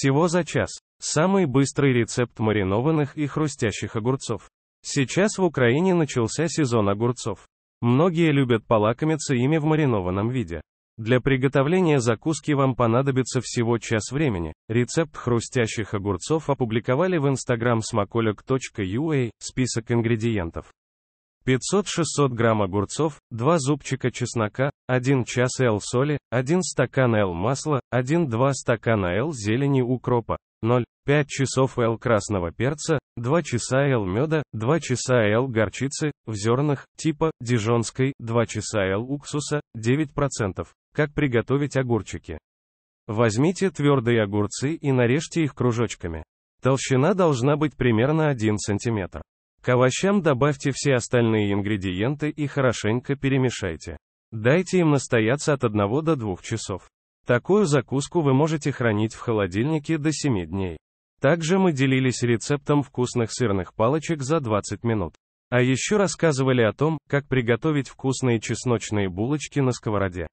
Всего за час. Самый быстрый рецепт маринованных и хрустящих огурцов. Сейчас в Украине начался сезон огурцов. Многие любят полакомиться ими в маринованном виде. Для приготовления закуски вам понадобится всего час времени. Рецепт хрустящих огурцов опубликовали в Instagram smakolog.ua, а, список ингредиентов. 500-600 грамм огурцов, 2 зубчика чеснока, 1 час L соли, 1 стакан L масла, 1-2 стакана L зелени укропа, 0,5 часов L красного перца, 2 часа L меда, 2 часа L горчицы, в зернах, типа, дижонской, 2 часа L уксуса, 9%. Как приготовить огурчики? Возьмите твердые огурцы и нарежьте их кружочками. Толщина должна быть примерно 1 см. К овощам добавьте все остальные ингредиенты и хорошенько перемешайте. Дайте им настояться от 1 до 2 часов. Такую закуску вы можете хранить в холодильнике до 7 дней. Также мы делились рецептом вкусных сырных палочек за 20 минут. А еще рассказывали о том, как приготовить вкусные чесночные булочки на сковороде.